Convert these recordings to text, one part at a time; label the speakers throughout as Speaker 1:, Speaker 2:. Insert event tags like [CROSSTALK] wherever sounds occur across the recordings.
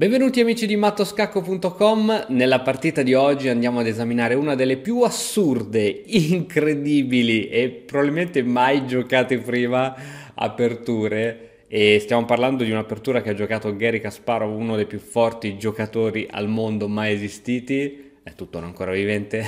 Speaker 1: Benvenuti amici di mattoscacco.com, nella partita di oggi andiamo ad esaminare una delle più assurde, incredibili e probabilmente mai giocate prima aperture e stiamo parlando di un'apertura che ha giocato Gary Kasparov, uno dei più forti giocatori al mondo mai esistiti, è tutto non ancora vivente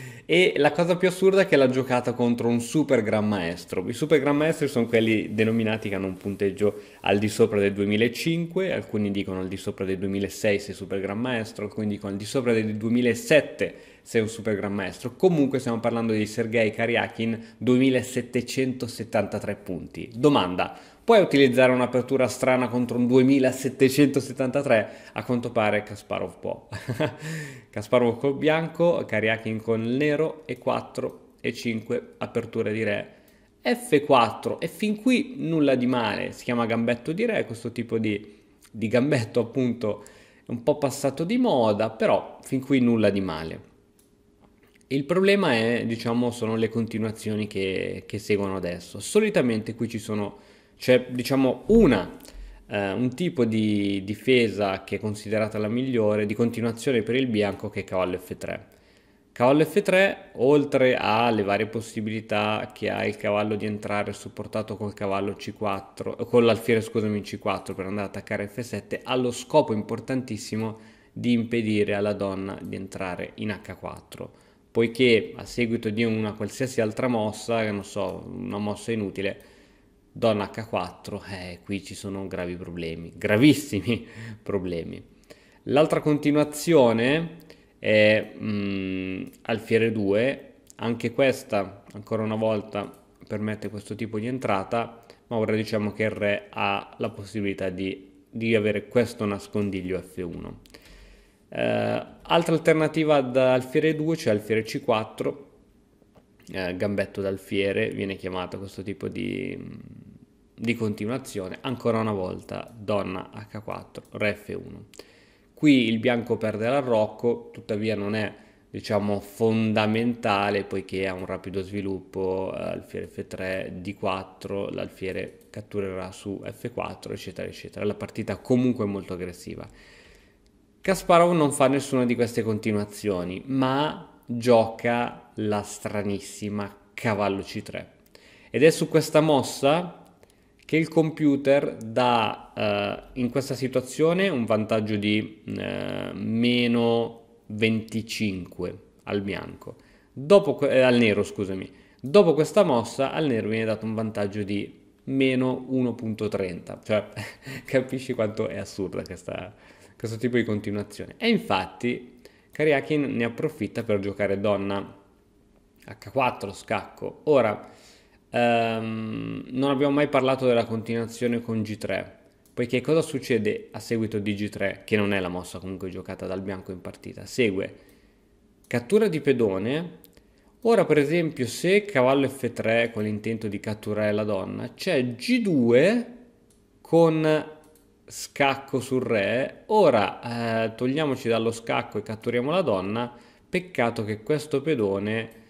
Speaker 1: [LAUGHS] E la cosa più assurda è che l'ha giocata contro un super gran maestro. I super gran maestri sono quelli denominati che hanno un punteggio al di sopra del 2005, alcuni dicono al di sopra del 2006 se è super gran maestro, alcuni dicono al di sopra del 2007 se è un super gran maestro. Comunque stiamo parlando di Sergei Karyakin, 2773 punti. Domanda, Puoi utilizzare un'apertura strana contro un 2773? A quanto pare Kasparov può. [LAUGHS] Kasparov col bianco, Kariakin con il nero e 4 e 5 aperture di re. F4 e fin qui nulla di male, si chiama gambetto di re, questo tipo di, di gambetto appunto è un po' passato di moda, però fin qui nulla di male. Il problema è, diciamo, sono le continuazioni che, che seguono adesso. Solitamente qui ci sono c'è diciamo una, eh, un tipo di difesa che è considerata la migliore di continuazione per il bianco che è cavallo F3. Cavallo F3, oltre alle varie possibilità che ha il cavallo di entrare supportato col cavallo C4, eh, con l'alfiere scusami C4 per andare ad attaccare F7, ha lo scopo importantissimo di impedire alla donna di entrare in H4, poiché a seguito di una qualsiasi altra mossa, che non so, una mossa inutile, donna H4, eh, qui ci sono gravi problemi, gravissimi [LAUGHS] problemi. L'altra continuazione è mm, alfiere 2, anche questa ancora una volta permette questo tipo di entrata, ma ora diciamo che il re ha la possibilità di, di avere questo nascondiglio F1. Eh, altra alternativa ad alfiere 2, cioè alfiere C4, eh, gambetto d'alfiere, viene chiamato questo tipo di di continuazione, ancora una volta donna h4, re f1. Qui il bianco perde l'arrocco, tuttavia non è diciamo fondamentale poiché ha un rapido sviluppo eh, alfiere f3 d4 l'alfiere catturerà su f4 eccetera eccetera la partita comunque è molto aggressiva Kasparov non fa nessuna di queste continuazioni ma gioca la stranissima cavallo c3 ed è su questa mossa che il computer dà eh, in questa situazione un vantaggio di eh, meno 25 al bianco, dopo, eh, al nero scusami, dopo questa mossa al nero viene dato un vantaggio di meno 1.30, cioè [LAUGHS] capisci quanto è assurda questa, questo tipo di continuazione. E infatti Kariakin ne approfitta per giocare donna H4 scacco. Ora, Um, non abbiamo mai parlato della continuazione con G3, poiché cosa succede a seguito di G3, che non è la mossa comunque giocata dal bianco in partita? Segue cattura di pedone, ora per esempio se cavallo F3 con l'intento di catturare la donna, c'è G2 con scacco sul re, ora eh, togliamoci dallo scacco e catturiamo la donna, peccato che questo pedone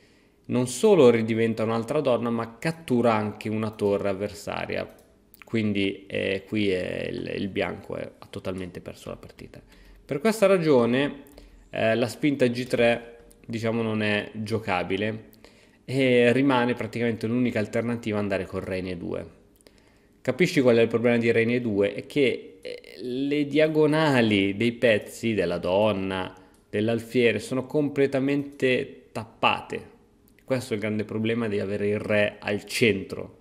Speaker 1: non solo ridiventa un'altra donna, ma cattura anche una torre avversaria. Quindi eh, qui è il, il, bianco è, ha totalmente perso la partita. Per questa ragione eh, la spinta G3 diciamo non è giocabile e rimane praticamente l'unica alternativa andare con Reine 2. Capisci qual è il problema di Reine 2? È che eh, le diagonali dei pezzi della donna, dell'alfiere sono completamente tappate, questo è il grande problema di avere il re al centro.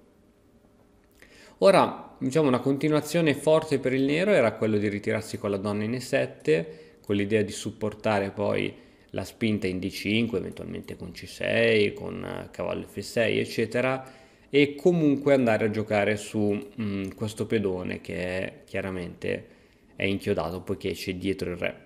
Speaker 1: Ora, diciamo, una continuazione forte per il nero era quello di ritirarsi con la donna in E7, con l'idea di supportare poi la spinta in D5, eventualmente con C6, con eh, cavallo F6, eccetera, e comunque andare a giocare su mh, mm, questo pedone che è, chiaramente è inchiodato poiché c'è dietro il re.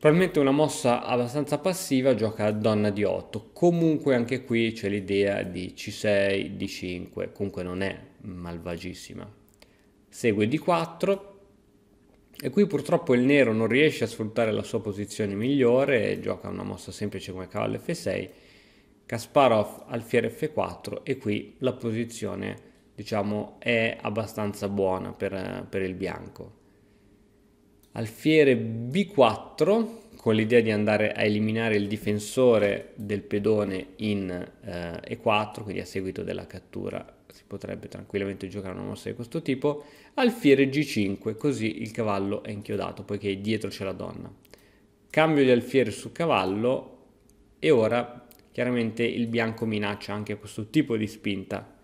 Speaker 1: Probabilmente una mossa abbastanza passiva gioca a donna di 8, comunque anche qui c'è l'idea di c6, d5, comunque non è malvagissima. Segue d4 e qui purtroppo il nero non riesce a sfruttare la sua posizione migliore, gioca una mossa semplice come cavallo f6, Kasparov alfiere f4 e qui la posizione diciamo è abbastanza buona per, per il bianco. Alfiere B4 con l'idea di andare a eliminare il difensore del pedone in eh, E4, quindi a seguito della cattura si potrebbe tranquillamente giocare una mossa di questo tipo. Alfiere G5, così il cavallo è inchiodato, poiché dietro c'è la donna. Cambio di alfiere su cavallo e ora chiaramente il bianco minaccia anche questo tipo di spinta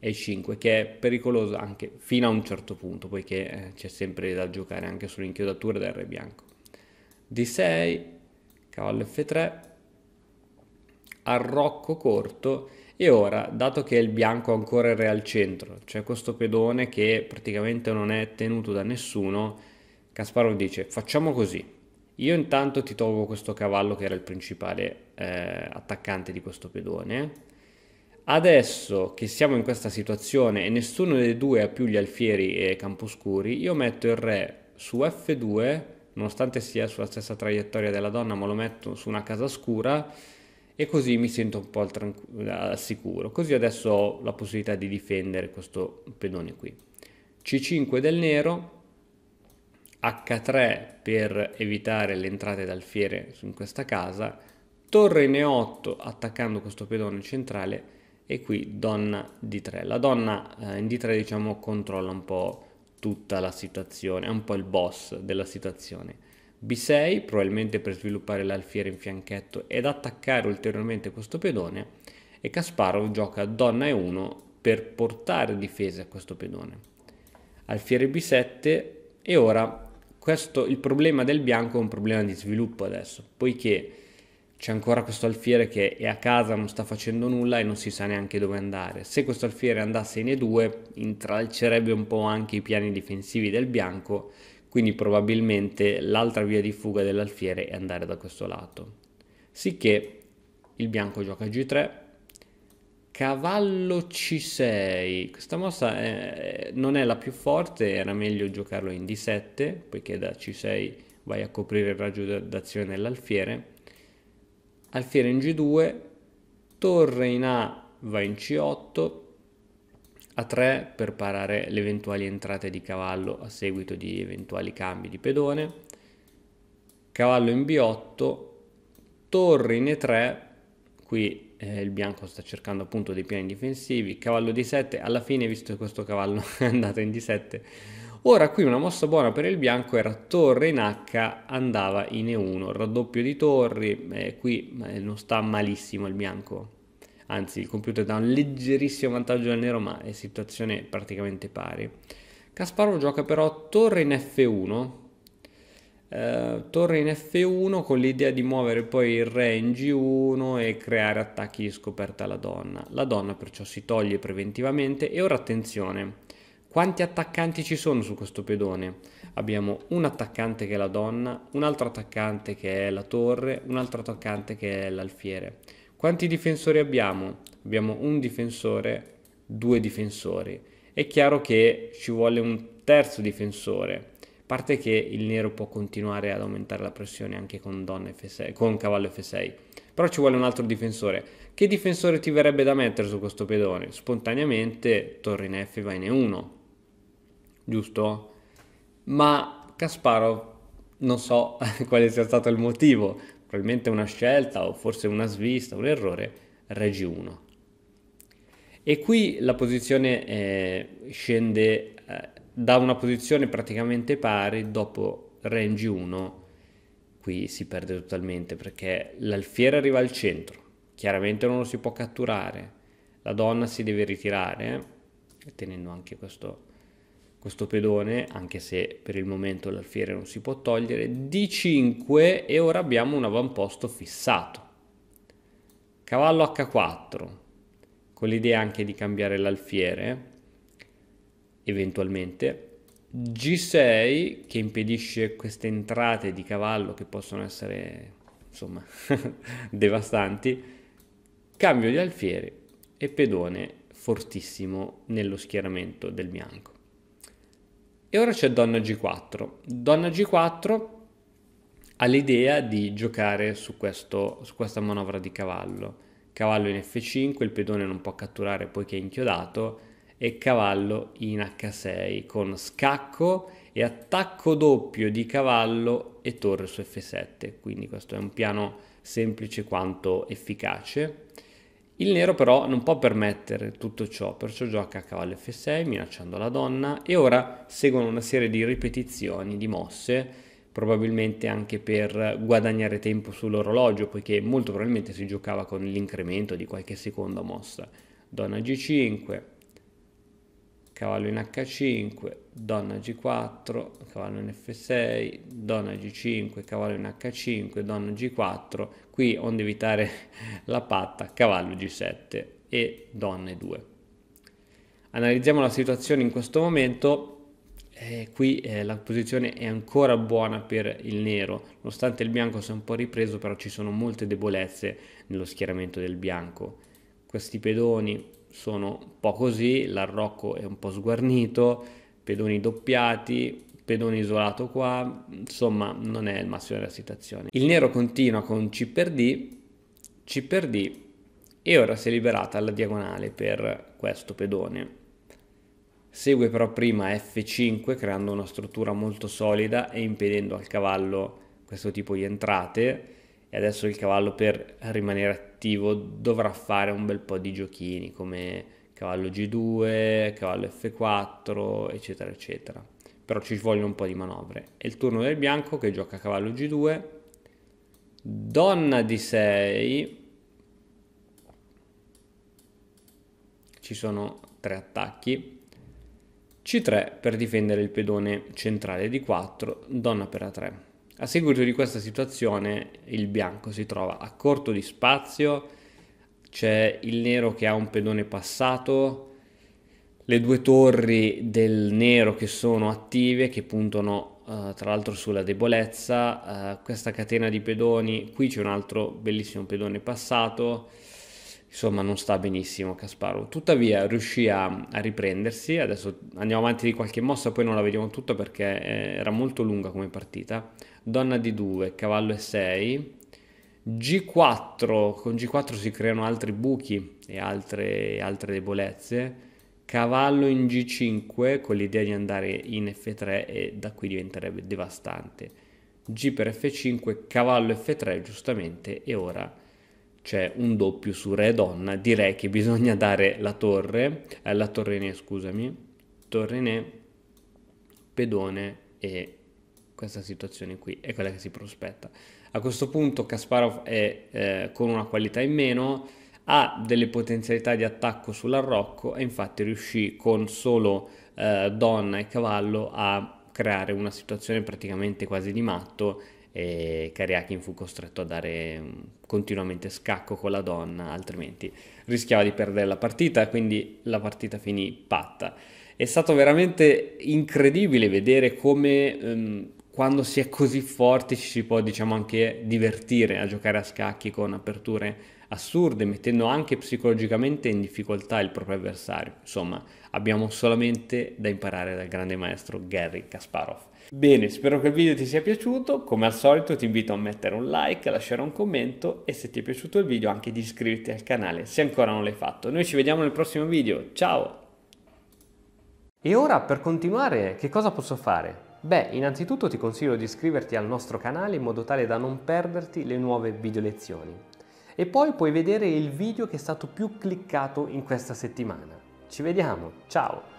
Speaker 1: e 5 che è pericoloso anche fino a un certo punto poiché eh, c'è sempre da giocare anche sull'inchiodatura del re bianco d6 cavallo f3 arrocco corto e ora dato che il bianco ancora il re al centro c'è questo pedone che praticamente non è tenuto da nessuno Casparov dice facciamo così io intanto ti tolgo questo cavallo che era il principale eh, attaccante di questo pedone Adesso che siamo in questa situazione e nessuno dei due ha più gli alfieri e camposcuri, io metto il re su F2, nonostante sia sulla stessa traiettoria della donna, ma lo metto su una casa scura e così mi sento un po' al, sicuro. Così adesso ho la possibilità di difendere questo pedone qui. C5 del nero, H3 per evitare le entrate d'alfiere in questa casa, torre in E8 attaccando questo pedone centrale e qui donna d3. La donna eh, in d3 diciamo controlla un po' tutta la situazione, è un po' il boss della situazione. b6 probabilmente per sviluppare l'alfiere in fianchetto ed attaccare ulteriormente questo pedone e Kasparov gioca donna e1 per portare difese a questo pedone. Alfiere b7 e ora questo, il problema del bianco è un problema di sviluppo adesso, poiché c'è ancora questo alfiere che è a casa, non sta facendo nulla e non si sa neanche dove andare. Se questo alfiere andasse in E2 intralcerebbe un po' anche i piani difensivi del bianco, quindi probabilmente l'altra via di fuga dell'alfiere è andare da questo lato. Sicché il bianco gioca G3, cavallo C6, questa mossa è, eh, non è la più forte, era meglio giocarlo in D7, poiché da C6 vai a coprire il raggio d'azione dell'alfiere alfiere in G2, torre in A va in C8, A3 per parare le eventuali entrate di cavallo a seguito di eventuali cambi di pedone, cavallo in B8, torre in E3, qui eh, il bianco sta cercando appunto dei piani difensivi, cavallo D7, alla fine visto che questo cavallo [LAUGHS] è andato in D7 Ora qui una mossa buona per il bianco era torre in H, andava in E1, raddoppio di torri, eh, qui eh, non sta malissimo il bianco, anzi il computer dà un leggerissimo vantaggio al nero ma è situazione praticamente pari. Kasparov gioca però torre in F1, eh, torre in F1 con l'idea di muovere poi il re in G1 e creare attacchi di scoperta alla donna. La donna perciò si toglie preventivamente e ora attenzione quanti attaccanti ci sono su questo pedone? Abbiamo un attaccante che è la donna, un altro attaccante che è la torre, un altro attaccante che è l'alfiere. Quanti difensori abbiamo? Abbiamo un difensore, due difensori. È chiaro che ci vuole un terzo difensore. A parte che il nero può continuare ad aumentare la pressione anche con, F6, con cavallo F6. Però ci vuole un altro difensore. Che difensore ti verrebbe da mettere su questo pedone? Spontaneamente torre in F va in E1 giusto? Ma Kasparov non so [LAUGHS] quale sia stato il motivo, probabilmente una scelta o forse una svista, un errore, regge 1. E qui la posizione eh, scende eh, da una posizione praticamente pari dopo range 1 qui si perde totalmente perché l'alfiere arriva al centro chiaramente non lo si può catturare la donna si deve ritirare eh, tenendo anche questo questo pedone, anche se per il momento l'alfiere non si può togliere, D5 e ora abbiamo un avamposto fissato. Cavallo H4, con l'idea anche di cambiare l'alfiere, eventualmente. G6 che impedisce queste entrate di cavallo che possono essere insomma [LAUGHS] devastanti. Cambio di alfiere e pedone fortissimo nello schieramento del bianco. E ora c'è donna g4. Donna g4 ha l'idea di giocare su, questo, su questa manovra di cavallo. Cavallo in f5, il pedone non può catturare poiché è inchiodato, e cavallo in h6 con scacco e attacco doppio di cavallo e torre su f7. Quindi questo è un piano semplice quanto efficace. Il nero però non può permettere tutto ciò, perciò gioca a cavallo f6 minacciando la donna e ora seguono una serie di ripetizioni di mosse, probabilmente anche per guadagnare tempo sull'orologio, poiché molto probabilmente si giocava con l'incremento di qualche seconda mossa. Donna g5, cavallo in H5, donna G4, cavallo in F6, donna G5, cavallo in H5, donna G4, qui onde evitare [LAUGHS] la patta, cavallo G7 e donna E2. Analizziamo la situazione in questo momento, eh, qui eh, la posizione è ancora buona per il nero, nonostante il bianco sia un po' ripreso però ci sono molte debolezze nello schieramento del bianco. Questi pedoni sono un po' così, l'arrocco è un po' sguarnito, pedoni doppiati, pedone isolato qua, insomma non è il massimo della situazione. Il nero continua con C per D, C per D e ora si è liberata alla diagonale per questo pedone. Segue però prima F5 creando una struttura molto solida e impedendo al cavallo questo tipo di entrate e adesso il cavallo per rimanere attivo dovrà fare un bel po' di giochini come cavallo G2, cavallo F4, eccetera, eccetera. Però ci vogliono un po' di manovre. È il turno del bianco che gioca cavallo G2, donna D6, ci sono tre attacchi, C3 per difendere il pedone centrale di 4, donna per A3. A seguito di questa situazione il bianco si trova a corto di spazio, c'è il nero che ha un pedone passato, le due torri del nero che sono attive, che puntano eh, tra l'altro sulla debolezza, eh, questa catena di pedoni, qui c'è un altro bellissimo pedone passato, insomma non sta benissimo Casparov. Tuttavia riuscì a, a, riprendersi, adesso andiamo avanti di qualche mossa, poi non la vediamo tutta perché eh, era molto lunga come partita. Donna di 2, cavallo e 6, G4, con G4 si creano altri buchi e altre, altre debolezze, cavallo in G5 con l'idea di andare in F3 e da qui diventerebbe devastante. G per F5, cavallo F3 giustamente e ora c'è un doppio su re e donna, direi che bisogna dare la torre, eh, la ne, scusami, torre ne, pedone e questa situazione qui è quella che si prospetta. A questo punto Kasparov è eh, con una qualità in meno, ha delle potenzialità di attacco sull'arrocco e infatti riuscì con solo eh, donna e cavallo a creare una situazione praticamente quasi di matto e Karyakin fu costretto a dare mm, continuamente scacco con la donna, altrimenti rischiava di perdere la partita, quindi la partita finì patta. È stato veramente incredibile vedere come ehm, quando si è così forti ci si può diciamo anche divertire a giocare a scacchi con aperture assurde, mettendo anche psicologicamente in difficoltà il proprio avversario. Insomma, abbiamo solamente da imparare dal grande maestro Gary Kasparov. Bene, spero che il video ti sia piaciuto, come al solito ti invito a mettere un like, a lasciare un commento e se ti è piaciuto il video anche di iscriverti al canale se ancora non l'hai fatto. Noi ci vediamo nel prossimo video, ciao! E ora per continuare che cosa posso fare? Beh, innanzitutto ti consiglio di iscriverti al nostro canale in modo tale da non perderti le nuove video lezioni. E poi puoi vedere il video che è stato più cliccato in questa settimana. Ci vediamo, ciao!